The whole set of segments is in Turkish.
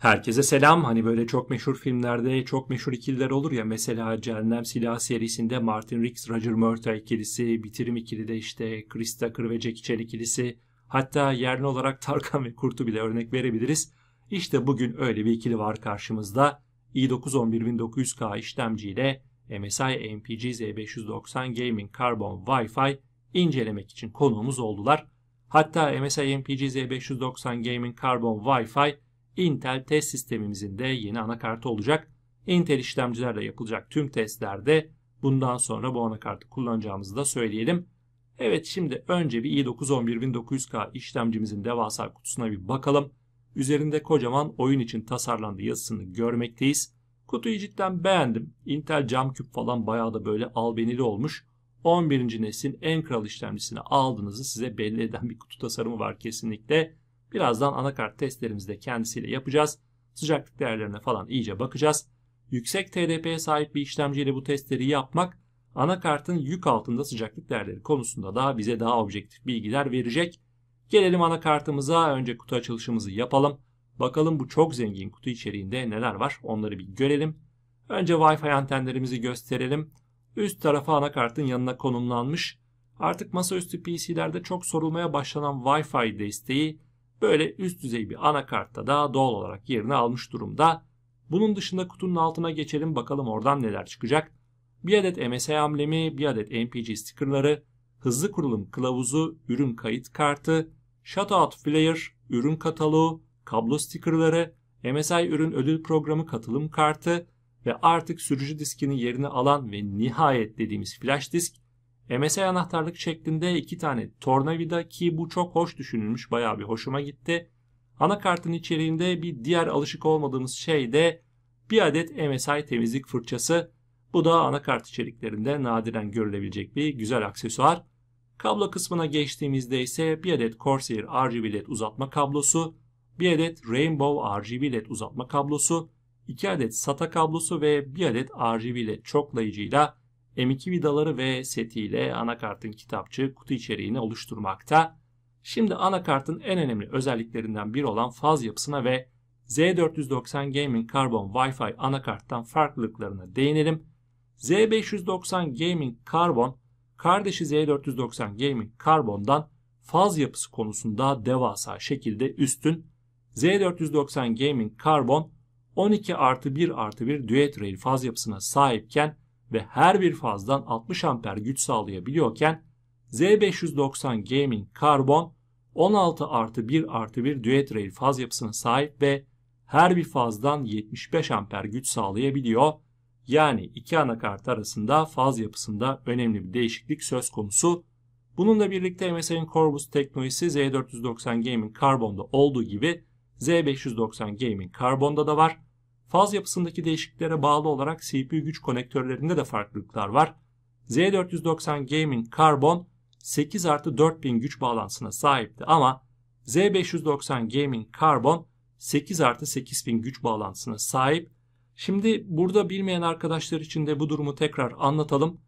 herkese selam. Hani böyle çok meşhur filmlerde çok meşhur ikililer olur ya. Mesela Cehennem Silah serisinde Martin Riggs, Roger Murtaugh ikilisi, Bitirim ikili de işte Chris Tucker ve Jackie Chan ikilisi. Hatta yerli olarak Tarkan ve Kurt'u bile örnek verebiliriz. İşte bugün öyle bir ikili var karşımızda. i9-11900K işlemci ile MSI MPG Z590 Gaming Carbon Wi-Fi incelemek için konuğumuz oldular. Hatta MSI MPG Z590 Gaming Carbon Wi-Fi Intel test sistemimizin de yeni anakartı olacak. Intel işlemcilerle yapılacak tüm testlerde bundan sonra bu anakartı kullanacağımızı da söyleyelim. Evet şimdi önce bir i9-11900K işlemcimizin devasa kutusuna bir bakalım. Üzerinde kocaman oyun için tasarlandığı yazısını görmekteyiz. Kutuyu cidden beğendim. Intel cam küp falan bayağı da böyle albenili olmuş. 11. neslin en kral işlemcisini aldığınızı size belli eden bir kutu tasarımı var kesinlikle. Birazdan anakart testlerimizi de kendisiyle yapacağız. Sıcaklık değerlerine falan iyice bakacağız. Yüksek TDP'ye sahip bir işlemciyle bu testleri yapmak anakartın yük altında sıcaklık değerleri konusunda da bize daha objektif bilgiler verecek. Gelelim anakartımıza. Önce kutu açılışımızı yapalım. Bakalım bu çok zengin kutu içeriğinde neler var onları bir görelim. Önce Wi-Fi antenlerimizi gösterelim. Üst tarafa anakartın yanına konumlanmış. Artık masaüstü PC'lerde çok sorulmaya başlanan Wi-Fi desteği böyle üst düzey bir anakartta daha doğal olarak yerini almış durumda. Bunun dışında kutunun altına geçelim bakalım oradan neler çıkacak. Bir adet MSI amblemi, bir adet MPG stickerları, hızlı kurulum kılavuzu, ürün kayıt kartı, shutout flyer, ürün kataloğu, kablo stickerları, MSI ürün ödül programı katılım kartı ve artık sürücü diskinin yerini alan ve nihayet dediğimiz flash disk MSI anahtarlık şeklinde iki tane tornavida ki bu çok hoş düşünülmüş bayağı bir hoşuma gitti. Anakartın içeriğinde bir diğer alışık olmadığımız şey de bir adet MSI temizlik fırçası. Bu da anakart içeriklerinde nadiren görülebilecek bir güzel aksesuar. Kablo kısmına geçtiğimizde ise bir adet Corsair RGB LED uzatma kablosu, bir adet Rainbow RGB LED uzatma kablosu, iki adet SATA kablosu ve bir adet RGB LED çoklayıcıyla M2 vidaları ve setiyle anakartın kitapçı kutu içeriğini oluşturmakta. Şimdi anakartın en önemli özelliklerinden biri olan faz yapısına ve Z490 Gaming Carbon Wi-Fi anakarttan farklılıklarına değinelim. Z590 Gaming Carbon kardeşi Z490 Gaming Carbon'dan faz yapısı konusunda devasa şekilde üstün. Z490 Gaming Carbon 12 artı 1 artı 1 duet rail faz yapısına sahipken ve her bir fazdan 60 amper güç sağlayabiliyorken Z590 Gaming Carbon 16 artı 1 artı 1 duet rail faz yapısına sahip ve her bir fazdan 75 amper güç sağlayabiliyor. Yani iki anakart arasında faz yapısında önemli bir değişiklik söz konusu. Bununla birlikte MSI'nin Corvus teknolojisi Z490 Gaming Carbon'da olduğu gibi Z590 Gaming Carbon'da da var. Faz yapısındaki değişikliklere bağlı olarak CPU güç konektörlerinde de farklılıklar var. Z490 Gaming Carbon 8 artı 4000 güç bağlantısına sahipti ama Z590 Gaming Carbon 8 artı 8000 güç bağlantısına sahip. Şimdi burada bilmeyen arkadaşlar için de bu durumu tekrar anlatalım.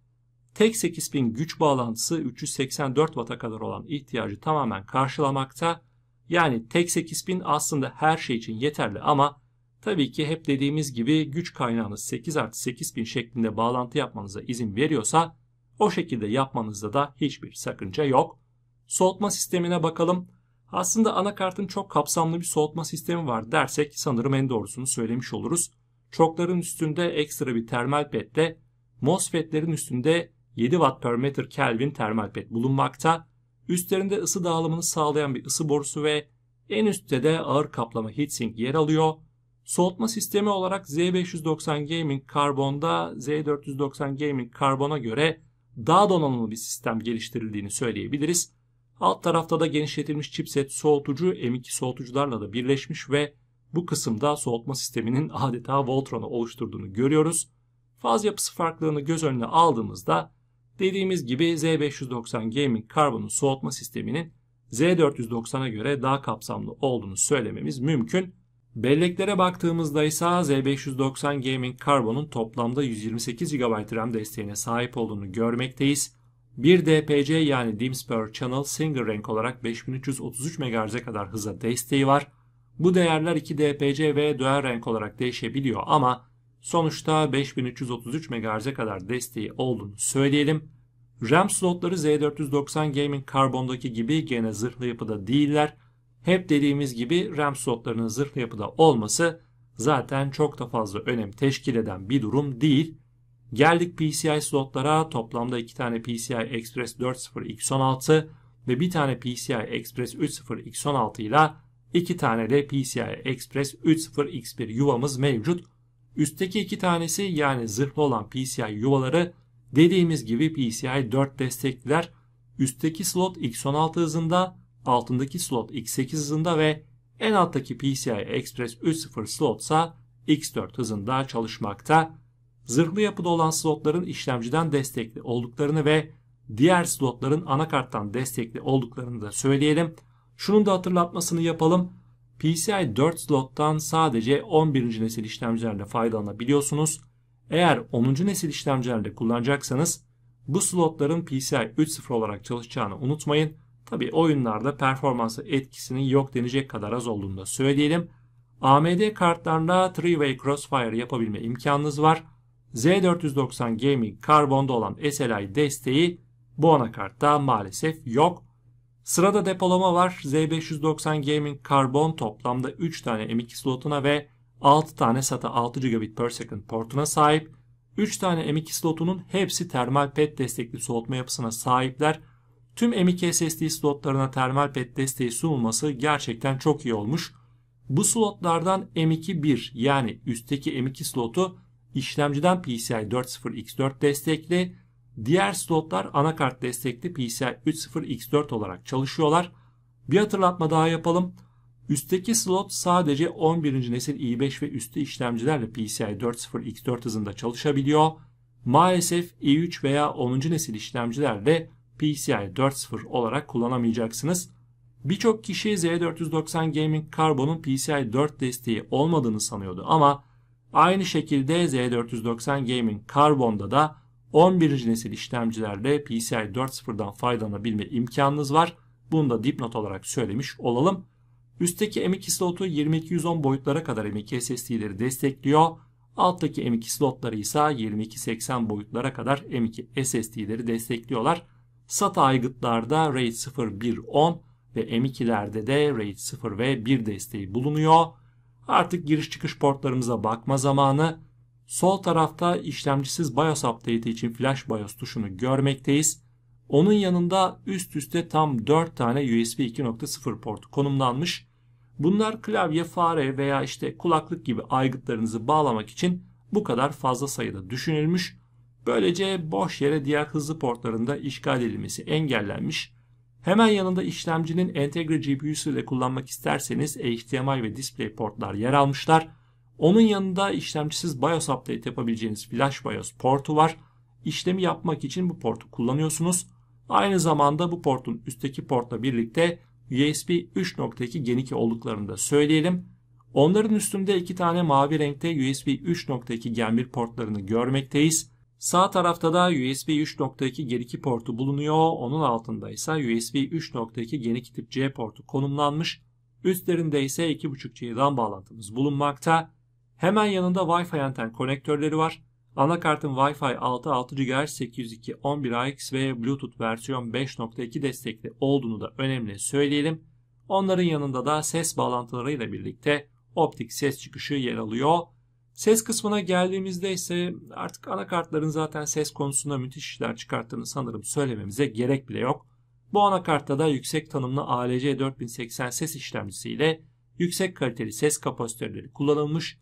Tek 8000 güç bağlantısı 384 Watt'a kadar olan ihtiyacı tamamen karşılamakta. Yani tek 8000 aslında her şey için yeterli ama Tabii ki hep dediğimiz gibi güç kaynağınız 8 artı 8000 şeklinde bağlantı yapmanıza izin veriyorsa o şekilde yapmanızda da hiçbir sakınca yok. Soğutma sistemine bakalım. Aslında anakartın çok kapsamlı bir soğutma sistemi var dersek sanırım en doğrusunu söylemiş oluruz. Çokların üstünde ekstra bir termal petle, MOSFET'lerin üstünde 7 watt per meter Kelvin termal pet bulunmakta. Üstlerinde ısı dağılımını sağlayan bir ısı borusu ve en üstte de ağır kaplama heatsink yer alıyor. Soğutma sistemi olarak Z590 Gaming Carbon'da Z490 Gaming Carbon'a göre daha donanımlı bir sistem geliştirildiğini söyleyebiliriz. Alt tarafta da genişletilmiş chipset soğutucu M2 soğutucularla da birleşmiş ve bu kısımda soğutma sisteminin adeta Voltron'u oluşturduğunu görüyoruz. Faz yapısı farklılığını göz önüne aldığımızda dediğimiz gibi Z590 Gaming Carbon'un soğutma sisteminin Z490'a göre daha kapsamlı olduğunu söylememiz mümkün. Belleklere baktığımızda ise Z590 Gaming Carbon'un toplamda 128 GB RAM desteğine sahip olduğunu görmekteyiz. 1 DPC yani DIMS per channel single rank olarak 5333 MHz'e kadar hıza desteği var. Bu değerler 2 DPC ve dual rank olarak değişebiliyor ama sonuçta 5333 MHz'e kadar desteği olduğunu söyleyelim. RAM slotları Z490 Gaming Carbon'daki gibi gene zırhlı yapıda değiller. Hep dediğimiz gibi RAM slotlarının zırhlı yapıda olması zaten çok da fazla önem teşkil eden bir durum değil. Geldik PCI slotlara. Toplamda 2 tane PCI Express 4.0 X16 ve bir tane PCI Express 3.0 X16 ile iki tane de PCI Express 3.0 X1 yuvamız mevcut. Üstteki iki tanesi yani zırhlı olan PCI yuvaları dediğimiz gibi PCI 4 destekler. Üstteki slot X16 hızında altındaki slot X8 hızında ve en alttaki PCI Express 3.0 slotsa X4 hızında çalışmakta. Zırhlı yapıda olan slotların işlemciden destekli olduklarını ve diğer slotların anakarttan destekli olduklarını da söyleyelim. Şunun da hatırlatmasını yapalım. PCI 4 slottan sadece 11. nesil işlemcilerle faydalanabiliyorsunuz. Eğer 10. nesil işlemcilerle kullanacaksanız bu slotların PCI 3.0 olarak çalışacağını unutmayın. Tabi oyunlarda performansı etkisinin yok denecek kadar az olduğunu da söyleyelim. AMD kartlarla 3-way crossfire yapabilme imkanınız var. Z490 Gaming Carbon'da olan SLI desteği bu anakartta maalesef yok. Sırada depolama var. Z590 Gaming Carbon toplamda 3 tane M.2 slotuna ve 6 tane SATA 6 GB per second portuna sahip. 3 tane M.2 slotunun hepsi termal pet destekli soğutma yapısına sahipler. Tüm M.2 SSD slotlarına termal pet desteği sunulması gerçekten çok iyi olmuş. Bu slotlardan M.2 1 yani üstteki M.2 slotu işlemciden PCI 4.0 X4 destekli, diğer slotlar anakart destekli PCI 3.0 X4 olarak çalışıyorlar. Bir hatırlatma daha yapalım. Üstteki slot sadece 11. nesil i5 ve üstü işlemcilerle PCI 4.0 X4 hızında çalışabiliyor. Maalesef i3 veya 10. nesil işlemcilerle PCI 4.0 olarak kullanamayacaksınız. Birçok kişi Z490 Gaming Carbon'un PCI 4 desteği olmadığını sanıyordu ama aynı şekilde Z490 Gaming Carbon'da da 11. nesil işlemcilerle PCI 4.0'dan faydalanabilme imkanınız var. Bunu da dipnot olarak söylemiş olalım. Üstteki M.2 slotu 2210 boyutlara kadar M.2 SSD'leri destekliyor. Alttaki M2 slotları ise 2280 boyutlara kadar M.2 SSD'leri destekliyorlar. SATA aygıtlarda RAID 0, 1, 10 ve M2'lerde de RAID 0 ve 1 desteği bulunuyor. Artık giriş çıkış portlarımıza bakma zamanı. Sol tarafta işlemcisiz BIOS update için flash BIOS tuşunu görmekteyiz. Onun yanında üst üste tam 4 tane USB 2.0 portu konumlanmış. Bunlar klavye, fare veya işte kulaklık gibi aygıtlarınızı bağlamak için bu kadar fazla sayıda düşünülmüş. Böylece boş yere diğer hızlı portlarında işgal edilmesi engellenmiş. Hemen yanında işlemcinin entegre GPU'su ile kullanmak isterseniz HDMI ve display portlar yer almışlar. Onun yanında işlemcisiz BIOS update yapabileceğiniz Flash BIOS portu var. İşlemi yapmak için bu portu kullanıyorsunuz. Aynı zamanda bu portun üstteki portla birlikte USB 3.2 Gen 2 olduklarını da söyleyelim. Onların üstünde iki tane mavi renkte USB 3.2 Gen 1 portlarını görmekteyiz. Sağ tarafta da USB 3.2 geri portu bulunuyor. Onun altında ise USB 3.2 geri tip C portu konumlanmış. Üstlerinde ise 2.5G LAN bağlantımız bulunmakta. Hemen yanında Wi-Fi anten konektörleri var. Anakartın Wi-Fi 6 6 GHz 802 11AX ve Bluetooth versiyon 5.2 destekli olduğunu da önemli söyleyelim. Onların yanında da ses bağlantılarıyla birlikte optik ses çıkışı yer alıyor. Ses kısmına geldiğimizde ise artık anakartların zaten ses konusunda müthiş işler çıkarttığını sanırım söylememize gerek bile yok. Bu anakartta da yüksek tanımlı ALC 4080 ses işlemcisiyle yüksek kaliteli ses kapasitörleri kullanılmış.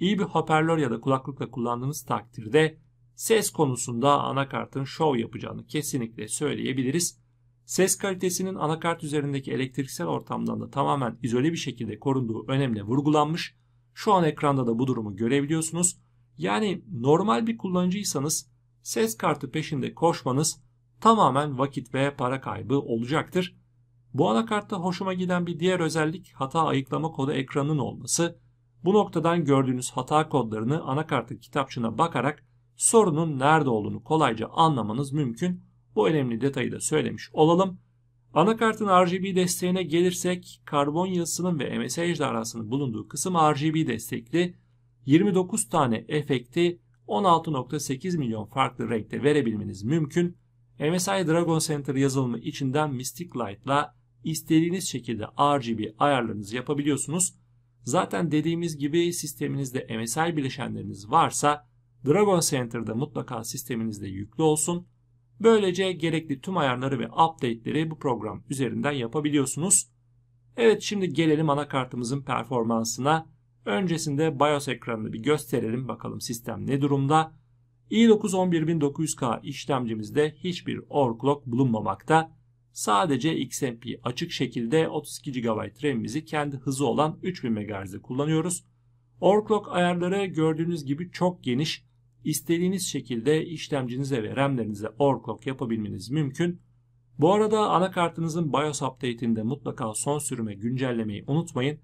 İyi bir hoparlör ya da kulaklıkla kullandığınız takdirde ses konusunda anakartın şov yapacağını kesinlikle söyleyebiliriz. Ses kalitesinin anakart üzerindeki elektriksel ortamdan da tamamen izole bir şekilde korunduğu önemli vurgulanmış. Şu an ekranda da bu durumu görebiliyorsunuz. Yani normal bir kullanıcıysanız ses kartı peşinde koşmanız tamamen vakit ve para kaybı olacaktır. Bu anakartta hoşuma giden bir diğer özellik hata ayıklama kodu ekranının olması. Bu noktadan gördüğünüz hata kodlarını anakartın kitapçığına bakarak sorunun nerede olduğunu kolayca anlamanız mümkün. Bu önemli detayı da söylemiş olalım. Anakartın RGB desteğine gelirsek karbon yazısının ve MSI ejderhasının bulunduğu kısım RGB destekli 29 tane efekti 16.8 milyon farklı renkte verebilmeniz mümkün. MSI Dragon Center yazılımı içinden Mystic Light'la istediğiniz şekilde RGB ayarlarınızı yapabiliyorsunuz. Zaten dediğimiz gibi sisteminizde MSI bileşenleriniz varsa Dragon Center'da mutlaka sisteminizde yüklü olsun. Böylece gerekli tüm ayarları ve update'leri bu program üzerinden yapabiliyorsunuz. Evet şimdi gelelim anakartımızın performansına. Öncesinde BIOS ekranını bir gösterelim bakalım sistem ne durumda. i9 11900K işlemcimizde hiçbir overclock bulunmamakta. Sadece XMP açık şekilde 32 GB RAM'imizi kendi hızı olan 3000 MHz'de kullanıyoruz. Overclock ayarları gördüğünüz gibi çok geniş istediğiniz şekilde işlemcinize ve RAM'lerinize overclock yapabilmeniz mümkün. Bu arada anakartınızın BIOS update'inde mutlaka son sürüme güncellemeyi unutmayın.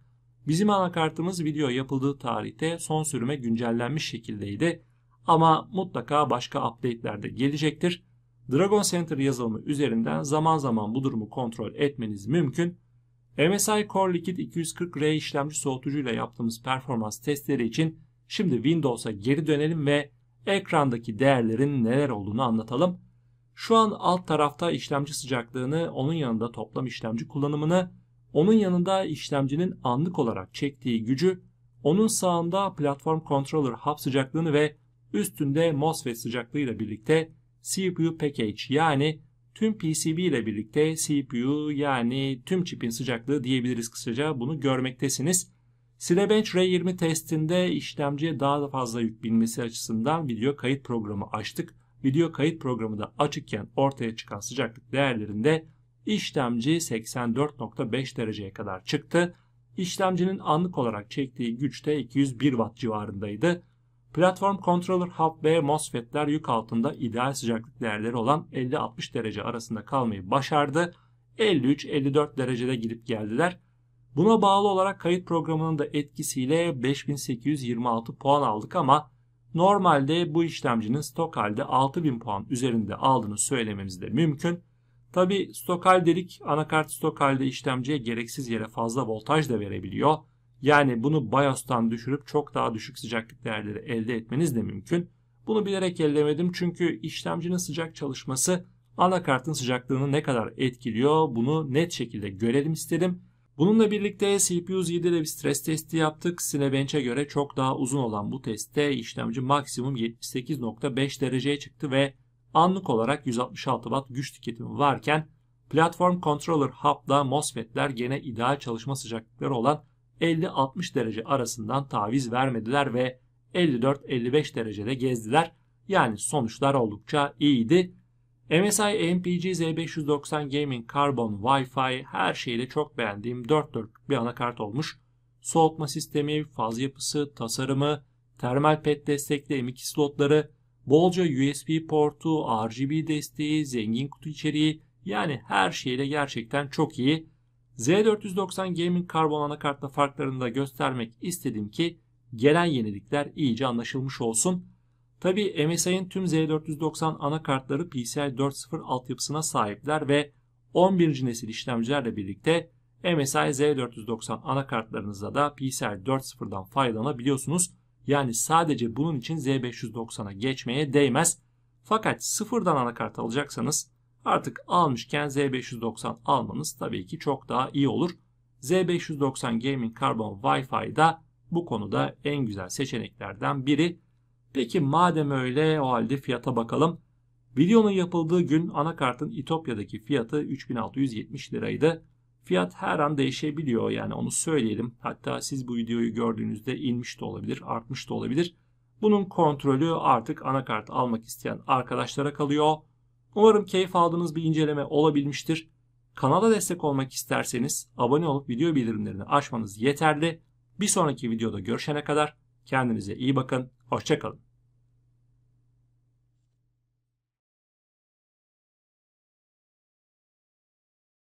Bizim anakartımız video yapıldığı tarihte son sürüme güncellenmiş şekildeydi ama mutlaka başka update'ler de gelecektir. Dragon Center yazılımı üzerinden zaman zaman bu durumu kontrol etmeniz mümkün. MSI Core Liquid 240R işlemci soğutucuyla yaptığımız performans testleri için şimdi Windows'a geri dönelim ve ekrandaki değerlerin neler olduğunu anlatalım. Şu an alt tarafta işlemci sıcaklığını, onun yanında toplam işlemci kullanımını, onun yanında işlemcinin anlık olarak çektiği gücü, onun sağında platform controller hap sıcaklığını ve üstünde MOSFET sıcaklığıyla birlikte CPU package yani tüm PCB ile birlikte CPU yani tüm çipin sıcaklığı diyebiliriz kısaca bunu görmektesiniz. Cinebench R20 testinde işlemciye daha da fazla yük binmesi açısından video kayıt programı açtık. Video kayıt programı da açıkken ortaya çıkan sıcaklık değerlerinde işlemci 84.5 dereceye kadar çıktı. İşlemcinin anlık olarak çektiği güç de 201 watt civarındaydı. Platform Controller Hub ve MOSFET'ler yük altında ideal sıcaklık değerleri olan 50-60 derece arasında kalmayı başardı. 53-54 derecede girip geldiler. Buna bağlı olarak kayıt programının da etkisiyle 5826 puan aldık ama normalde bu işlemcinin stok halde 6000 puan üzerinde aldığını söylememiz de mümkün. Tabi stok hal dedik anakart stok halde işlemciye gereksiz yere fazla voltaj da verebiliyor. Yani bunu BIOS'tan düşürüp çok daha düşük sıcaklık değerleri elde etmeniz de mümkün. Bunu bilerek ellemedim çünkü işlemcinin sıcak çalışması anakartın sıcaklığını ne kadar etkiliyor bunu net şekilde görelim istedim. Bununla birlikte CPU-Z'de de bir stres testi yaptık. Cinebench'e göre çok daha uzun olan bu testte işlemci maksimum 78.5 dereceye çıktı ve anlık olarak 166 watt güç tüketimi varken platform controller hub'la MOSFET'ler gene ideal çalışma sıcaklıkları olan 50-60 derece arasından taviz vermediler ve 54-55 derecede gezdiler. Yani sonuçlar oldukça iyiydi. MSI MPG Z590 Gaming Carbon Wi-Fi her şeyle çok beğendiğim 4 dörtlük bir anakart olmuş. Soğutma sistemi, faz yapısı, tasarımı, termal pet destekli M2 slotları, bolca USB portu, RGB desteği, zengin kutu içeriği yani her şeyle gerçekten çok iyi. Z490 Gaming Carbon anakartla farklarını da göstermek istedim ki gelen yenilikler iyice anlaşılmış olsun. Tabi MSI'nin tüm Z490 anakartları PCI 4.0 altyapısına sahipler ve 11. nesil işlemcilerle birlikte MSI Z490 anakartlarınızda da PCI 4.0'dan faydalanabiliyorsunuz. Yani sadece bunun için Z590'a geçmeye değmez. Fakat sıfırdan anakart alacaksanız artık almışken Z590 almanız tabii ki çok daha iyi olur. Z590 Gaming Carbon Wi-Fi da bu konuda en güzel seçeneklerden biri. Peki madem öyle o halde fiyata bakalım. Videonun yapıldığı gün anakartın İtopya'daki fiyatı 3670 liraydı. Fiyat her an değişebiliyor yani onu söyleyelim. Hatta siz bu videoyu gördüğünüzde inmiş de olabilir, artmış da olabilir. Bunun kontrolü artık anakart almak isteyen arkadaşlara kalıyor. Umarım keyif aldığınız bir inceleme olabilmiştir. Kanala destek olmak isterseniz abone olup video bildirimlerini açmanız yeterli. Bir sonraki videoda görüşene kadar kendinize iyi bakın. Hoşçakalın.